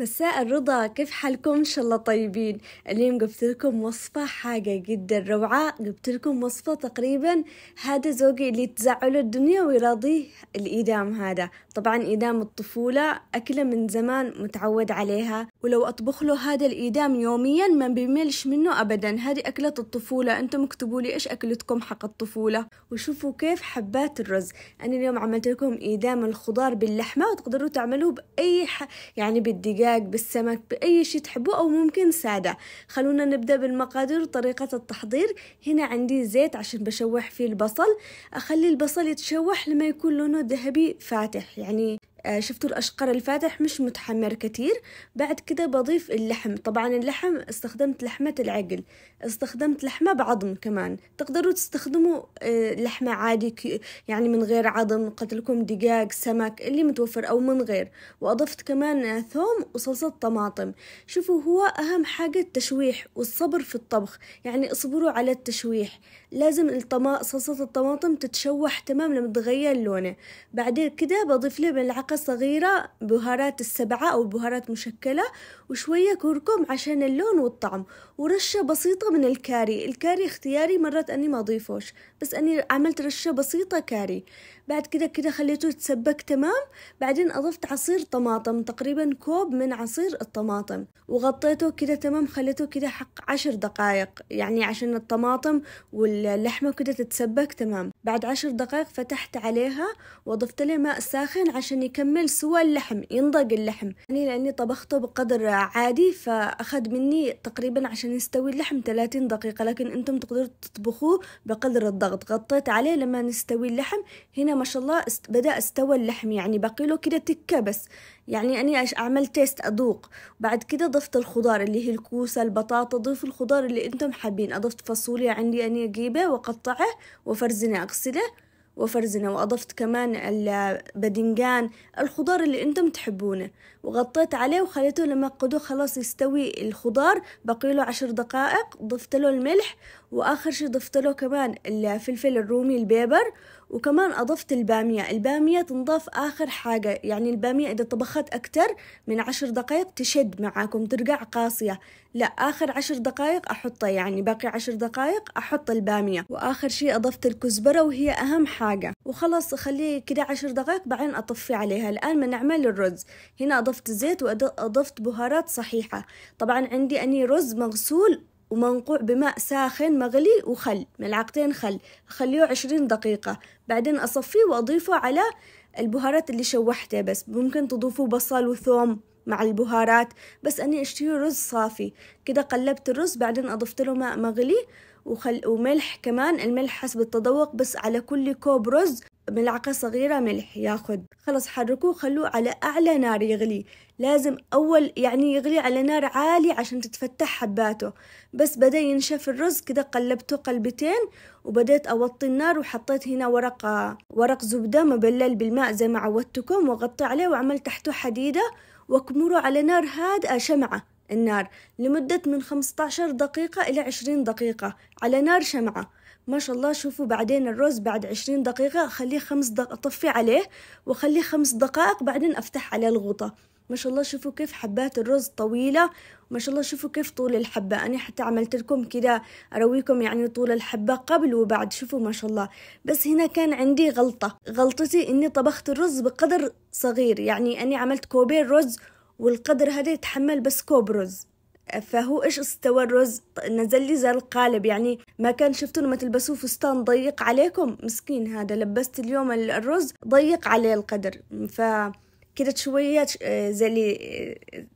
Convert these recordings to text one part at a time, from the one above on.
مساء الرضا كيف حالكم ان شاء الله طيبين اليوم جبت لكم وصفة حاجة جدا روعة جبت لكم وصفة تقريبا هذا زوجي اللي تزعله الدنيا ويراضيه الايدام هذا طبعا ايدام الطفولة أكلة من زمان متعود عليها ولو أطبخ له هذا الايدام يوميا ما بيملش منه أبدا هذه أكلة الطفولة أنتم اكتبوا لي إيش أكلتكم حق الطفولة وشوفوا كيف حبات الرز أنا اليوم عملت لكم ايدام الخضار باللحمة وتقدروا تعملوه بأي ح... يعني بالدقيق بالدجاج بالسمك بأي شي تحبوه أو ممكن سادة خلونا نبدأ بالمقادير وطريقة التحضير هنا عندي زيت عشان بشوح فيه البصل أخلي البصل يتشوح لما يكون لونه ذهبي فاتح يعني آه، شفتوا الأشقر الفاتح مش متحمر كتير بعد كده بضيف اللحم طبعا اللحم استخدمت لحمة العقل استخدمت لحمة بعظم كمان تقدروا تستخدموا آه، لحمة عادي يعني من غير عظم قد لكم دجاج سمك اللي متوفر أو من غير وأضفت كمان آه، ثوم وصلصة طماطم شوفوا هو أهم حاجة التشويح والصبر في الطبخ يعني اصبروا على التشويح لازم الطما... صلصة الطماطم تتشوح تمام لما تغير لونه بعدين كده بضيف له ملعقة ملعقة صغيرة بهارات السبعة أو بهارات مشكلة وشوية كركم عشان اللون والطعم ورشة بسيطة من الكاري الكاري اختياري مرات أني ما أضيفوش بس أني عملت رشة بسيطة كاري بعد كده كده خليته يتسبك تمام بعدين أضفت عصير طماطم تقريبا كوب من عصير الطماطم وغطيته كده تمام خليته كده حق عشر دقايق يعني عشان الطماطم واللحمة كده تتسبك تمام بعد عشر دقايق فتحت عليها وضفت لي ماء ساخن عشان يكمل سوى اللحم ينضج اللحم يعني لأني طبخته بقدر عادي فأخذ مني تقريبا عشان يستوي اللحم 30 دقيقة لكن أنتم تقدروا تطبخوه بقدر الضغط غطيت عليه لما نستوي اللحم هنا ما شاء الله است... بدأ استوى اللحم يعني باقي له كده تكة بس يعني أني أعمل تيست أذوق بعد كده ضفت الخضار اللي هي الكوسة البطاطا ضيف الخضار اللي أنتم حابين أضفت فاصوليا عندي أني أجيبه وأقطعه وفرزنه أغسله وفرزنه وأضفت كمان البدنجان الخضار اللي أنتم تحبونه وغطيت عليه وخليته لما قدو خلاص يستوي الخضار بقي له عشر دقائق ضفت له الملح وآخر شي ضفت له كمان الفلفل الرومي البيبر وكمان أضفت البامية البامية تنضاف آخر حاجة يعني البامية إذا طبخت أكتر من عشر دقايق تشد معاكم ترجع قاسية لا آخر عشر دقايق أحطها يعني باقي عشر دقايق أحط البامية وآخر شي أضفت الكزبرة وهي أهم حاجة وخلاص أخليه كده عشر دقايق بعدين أطفي عليها الآن بنعمل الرز هنا أضفت زيت وأضفت بهارات صحيحة طبعا عندي أني رز مغسول ومنقوع بماء ساخن مغلي وخل ملعقتين خل خليه عشرين دقيقة بعدين أصفيه وأضيفه على البهارات اللي شوحتها بس ممكن تضيفوا بصل وثوم مع البهارات بس أني اشتري رز صافي كده قلبت الرز بعدين أضفت له ماء مغلي وخل وملح كمان الملح حسب التذوق بس على كل كوب رز ملعقة صغيرة ملح ياخد خلص حركوه خلوه على أعلى نار يغلي لازم أول يعني يغلي على نار عالي عشان تتفتح حباته بس بدأ ينشف الرز كده قلبته قلبتين وبدأت أوطي النار وحطيت هنا ورق ورق زبدة مبلل بالماء زي ما عودتكم وغطي عليه وعملت تحته حديدة وكمره على نار هادئة شمعة النار لمدة من 15 دقيقة إلى 20 دقيقة على نار شمعة ما شاء الله شوفوا بعدين الرز بعد عشرين دقيقة خليه خمس دق... طفي عليه وخليه خمس دقائق بعدين أفتح عليه الغوطة ما شاء الله شوفوا كيف حبات الرز طويلة ما شاء الله شوفوا كيف طول الحبة أنا حتى عملت لكم كده أرويكم يعني طول الحبة قبل وبعد شوفوا ما شاء الله بس هنا كان عندي غلطة غلطتي إني طبخت الرز بقدر صغير يعني أني عملت كوبين رز والقدر هذا يتحمل بس كوب رز فهو ايش استوى الرز نزل لي زي القالب يعني ما كان شفتوا لما تلبسوه فستان ضيق عليكم مسكين هذا لبست اليوم الرز ضيق عليه القدر ف كده شوية زي اللي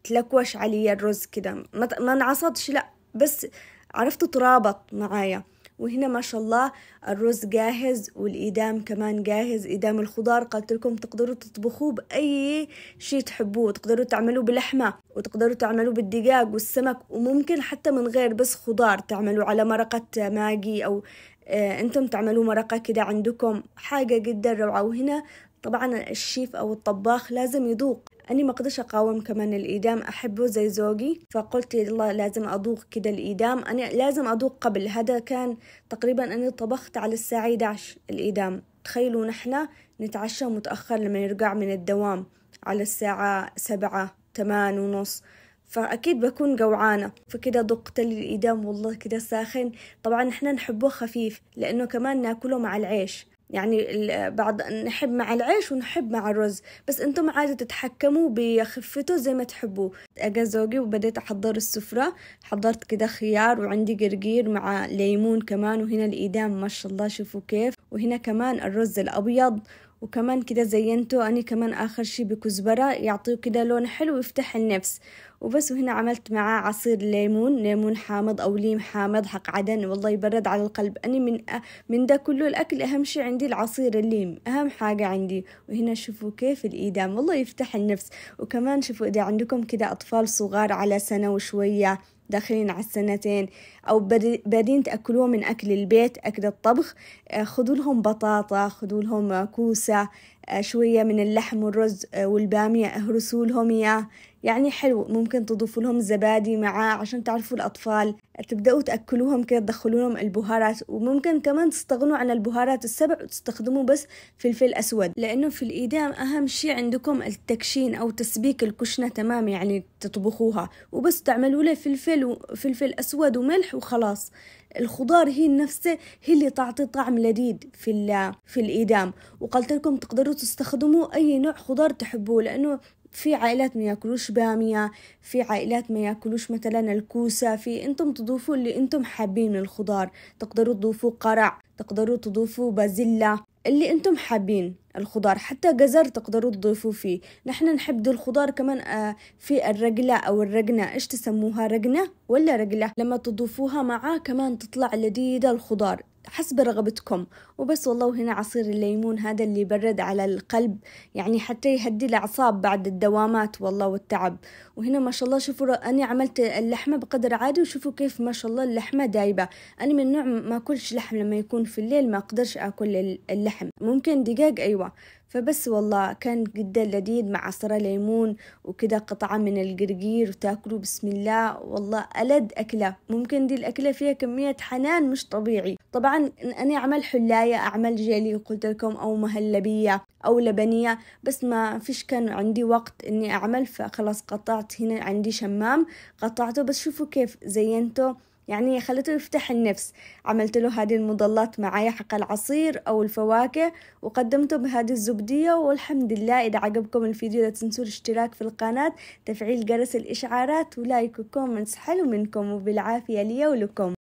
تلكوش علي الرز كده ما انعصدش لا بس عرفت ترابط معايا وهنا ما شاء الله الرز جاهز والإدام كمان جاهز إدام الخضار قلت لكم تقدروا تطبخوه بأي شيء تحبوه تقدروا تعملوه بلحمة وتقدروا تعملوه بالدجاج والسمك وممكن حتى من غير بس خضار تعملوا على مرقة ماجي أو آه، انتم تعملوا مرقة كده عندكم حاجة جدا روعة وهنا طبعا الشيف أو الطباخ لازم يذوق أني ما أقدرش أقاوم كمان الإيدام أحبه زي زوجي فقلت يلا لازم أذوق كده الإيدام أنا لازم أذوق قبل هذا كان تقريبا أني طبخت على الساعة 11 الإيدام تخيلوا نحنا نتعشى متأخر لما نرجع من الدوام على الساعة سبعة تمان ونص فأكيد بكون جوعانة فكده ضقت لي الإيدام والله كده ساخن طبعا نحن نحبه خفيف لأنه كمان ناكله مع العيش يعني بعض نحب مع العيش ونحب مع الرز بس انتم عادي تتحكموا بخفته زي ما تحبوا اجا زوجي وبديت احضر السفرة حضرت كده خيار وعندي قرقير مع ليمون كمان وهنا الايدام ما شاء الله شوفوا كيف وهنا كمان الرز الأبيض وكمان كده زينته أنا كمان آخر شي بكزبرة يعطيه كده لون حلو يفتح النفس وبس وهنا عملت معاه عصير ليمون ليمون حامض أو ليم حامض حق عدن والله يبرد على القلب أنا من أ... من ده كله الأكل أهم شي عندي العصير الليم أهم حاجة عندي وهنا شوفوا كيف الإيدام والله يفتح النفس وكمان شوفوا إذا عندكم كده أطفال صغار على سنة وشوية داخلين على السنتين أو بادين تأكلوه من أكل البيت أكل الطبخ آه، خذوا لهم بطاطا خذوا لهم كوسة آه، شوية من اللحم والرز آه، والبامية اهرسوا لهم إياه يعني حلو ممكن تضيفوا لهم زبادي معاه عشان تعرفوا الأطفال تبدأوا تأكلوهم كده تدخلوا لهم البهارات وممكن كمان تستغنوا عن البهارات السبع وتستخدموا بس فلفل أسود لأنه في الإيدام أهم شيء عندكم التكشين أو تسبيك الكشنة تمام يعني تطبخوها وبس تعملوا له فلفل وفلفل أسود وملح وخلاص الخضار هي نفسها هي اللي تعطي طعم لذيذ في في الإيدام وقلت لكم تقدروا تستخدموا أي نوع خضار تحبوه لأنه في عائلات ما ياكلوش بامية في عائلات ما ياكلوش مثلا الكوسة في انتم تضيفوا اللي انتم حابين من الخضار تقدروا تضيفوا قرع تقدروا تضيفوا بازيلا اللي انتم حابين الخضار حتى جزر تقدروا تضيفوا فيه نحن نحب دي الخضار كمان آه، في الرجلة او الرجنة ايش تسموها رجنة ولا رجلة لما تضيفوها معاه كمان تطلع لذيذة الخضار حسب رغبتكم وبس والله هنا عصير الليمون هذا اللي يبرد على القلب يعني حتى يهدي الأعصاب بعد الدوامات والله والتعب وهنا ما شاء الله شوفوا أنا عملت اللحمة بقدر عادي وشوفوا كيف ما شاء الله اللحمة دايبة أنا من نوع ما أكلش لحم لما يكون في الليل ما أقدرش أكل اللحم ممكن دقاق أيوة فبس والله كان جدا لذيذ مع عصرة ليمون وكذا قطعة من القرقير وتاكلوا بسم الله والله ألد أكلة ممكن دي الأكلة فيها كمية حنان مش طبيعي طبعا أنا أعمل حلاية أعمل جيلي قلت لكم أو مهلبية أو لبنية بس ما فيش كان عندي وقت إني أعمل فخلاص قطعت هنا عندي شمام قطعته بس شوفوا كيف زينته يعني خلته يفتح النفس عملت له هذه المضلات معايا حق العصير أو الفواكه وقدمته بهذه الزبدية والحمد لله إذا عجبكم الفيديو لا تنسوا الاشتراك في القناة تفعيل جرس الإشعارات ولايك وكومنتس حلو منكم وبالعافية لي ولكم